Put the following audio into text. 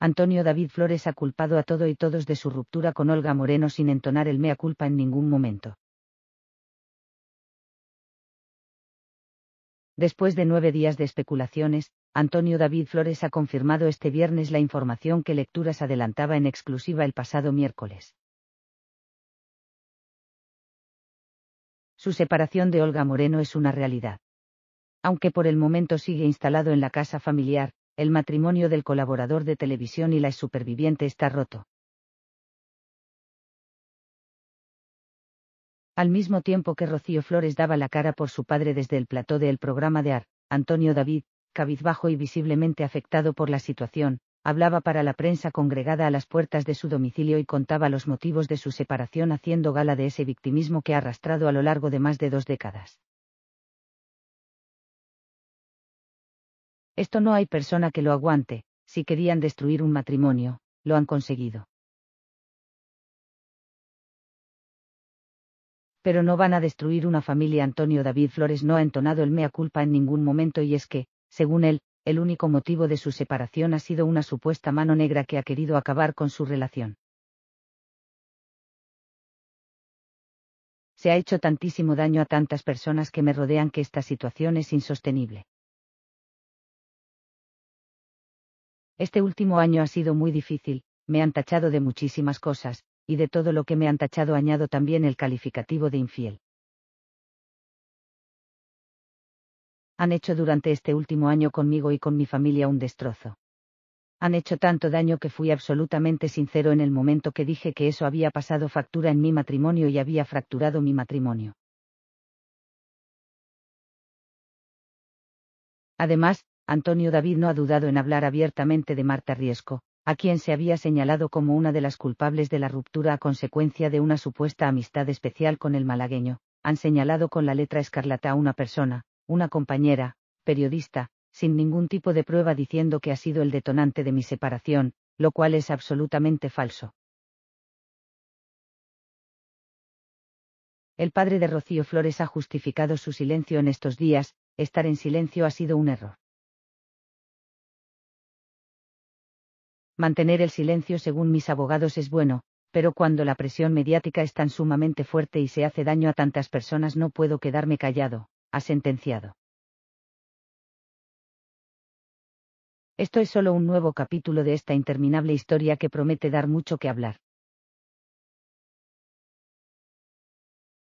Antonio David Flores ha culpado a todo y todos de su ruptura con Olga Moreno sin entonar el mea culpa en ningún momento. Después de nueve días de especulaciones, Antonio David Flores ha confirmado este viernes la información que Lecturas adelantaba en exclusiva el pasado miércoles. Su separación de Olga Moreno es una realidad. Aunque por el momento sigue instalado en la casa familiar, el matrimonio del colaborador de televisión y la superviviente está roto. Al mismo tiempo que Rocío Flores daba la cara por su padre desde el plató del programa de AR, Antonio David, cabizbajo y visiblemente afectado por la situación, hablaba para la prensa congregada a las puertas de su domicilio y contaba los motivos de su separación haciendo gala de ese victimismo que ha arrastrado a lo largo de más de dos décadas. Esto no hay persona que lo aguante, si querían destruir un matrimonio, lo han conseguido. Pero no van a destruir una familia. Antonio David Flores no ha entonado el mea culpa en ningún momento y es que, según él, el único motivo de su separación ha sido una supuesta mano negra que ha querido acabar con su relación. Se ha hecho tantísimo daño a tantas personas que me rodean que esta situación es insostenible. Este último año ha sido muy difícil, me han tachado de muchísimas cosas, y de todo lo que me han tachado añado también el calificativo de infiel. Han hecho durante este último año conmigo y con mi familia un destrozo. Han hecho tanto daño que fui absolutamente sincero en el momento que dije que eso había pasado factura en mi matrimonio y había fracturado mi matrimonio. Además, Antonio David no ha dudado en hablar abiertamente de Marta Riesco, a quien se había señalado como una de las culpables de la ruptura a consecuencia de una supuesta amistad especial con el malagueño. Han señalado con la letra escarlata a una persona, una compañera, periodista, sin ningún tipo de prueba diciendo que ha sido el detonante de mi separación, lo cual es absolutamente falso. El padre de Rocío Flores ha justificado su silencio en estos días, estar en silencio ha sido un error. Mantener el silencio según mis abogados es bueno, pero cuando la presión mediática es tan sumamente fuerte y se hace daño a tantas personas no puedo quedarme callado, ha sentenciado. Esto es solo un nuevo capítulo de esta interminable historia que promete dar mucho que hablar.